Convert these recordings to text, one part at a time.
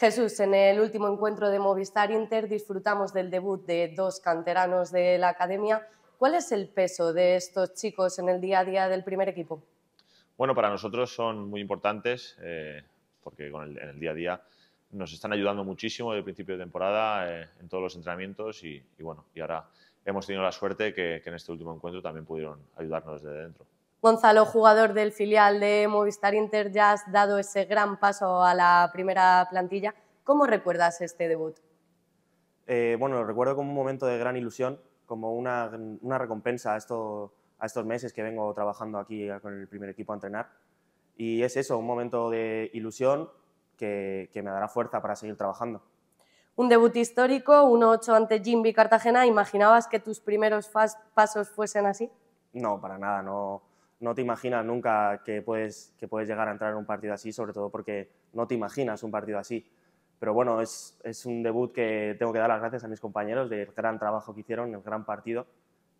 Jesús, en el último encuentro de Movistar Inter disfrutamos del debut de dos canteranos de la academia. ¿Cuál es el peso de estos chicos en el día a día del primer equipo? Bueno, para nosotros son muy importantes eh, porque en el día a día nos están ayudando muchísimo desde el principio de temporada eh, en todos los entrenamientos y, bueno, y ahora hemos tenido la suerte que, que en este último encuentro también pudieron ayudarnos desde dentro. Gonzalo, jugador del filial de Movistar Inter, ya has dado ese gran paso a la primera plantilla. ¿Cómo recuerdas este debut? Eh, bueno, lo recuerdo como un momento de gran ilusión, como una, recompensa a, a estos meses que vengo trabajando aquí con el primer equipo a entrenar. Y es eso, un momento de ilusión que, que me dará fuerza para seguir trabajando. Un debut histórico, 1-8 ante Jimby Cartagena. ¿Imaginabas que tus primeros pasos fuesen así? No, para nada, no no te imaginas nunca que puedes, llegar a entrar en un partido así, sobre todo porque no te imaginas un partido así. Pero bueno, es, es un debut que tengo que dar las gracias a mis compañeros del gran trabajo que hicieron, el gran partido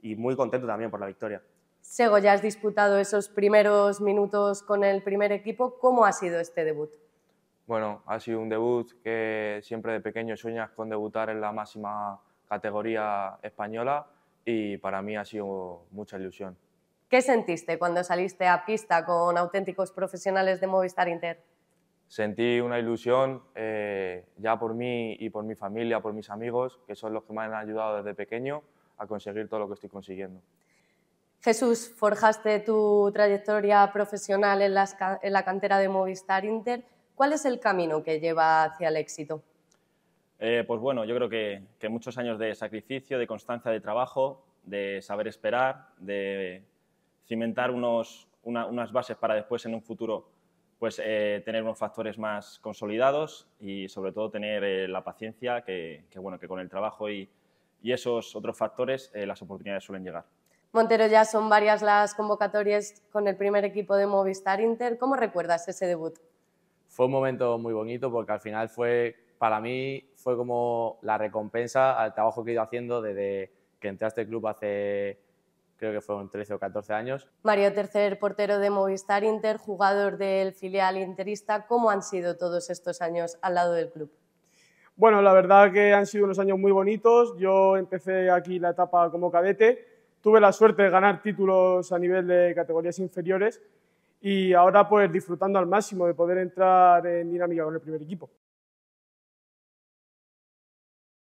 y muy contento también por la victoria. Sego, ya has disputado esos primeros minutos con el primer equipo. ¿Cómo ha sido este debut? Bueno, ha sido un debut que siempre de pequeño sueñas con debutar en la máxima categoría española y para mí ha sido mucha ilusión. ¿Qué sentiste cuando saliste a pista con auténticos profesionales de Movistar Inter? Sentí una ilusión eh, ya por mí y por mi familia, por mis amigos, que son los que me han ayudado desde pequeño a conseguir todo lo que estoy consiguiendo. Jesús, forjaste tu trayectoria profesional en, la cantera de Movistar Inter. ¿Cuál es el camino que lleva hacia el éxito? Eh, pues bueno, yo creo que muchos años de sacrificio, de constancia de trabajo, de saber esperar, de cimentar unos, unas bases para después en un futuro pues, eh, tener unos factores más consolidados y sobre todo tener eh, la paciencia que, bueno, que con el trabajo y, y esos otros factores eh, las oportunidades suelen llegar. Montero, ya son varias las convocatorias con el primer equipo de Movistar Inter. ¿Cómo recuerdas ese debut? Fue un momento muy bonito porque al final fue, para mí, fue como la recompensa al trabajo que he ido haciendo desde que entré a este club hace creo que fueron 13 o 14 años. Mario Tercer, portero de Movistar Inter, jugador del filial interista, ¿cómo han sido todos estos años al lado del club? Bueno, la verdad que han sido unos años muy bonitos. Yo empecé aquí la etapa como cadete, tuve la suerte de ganar títulos a nivel de categorías inferiores y ahora pues disfrutando al máximo de poder entrar en dinámica con el primer equipo.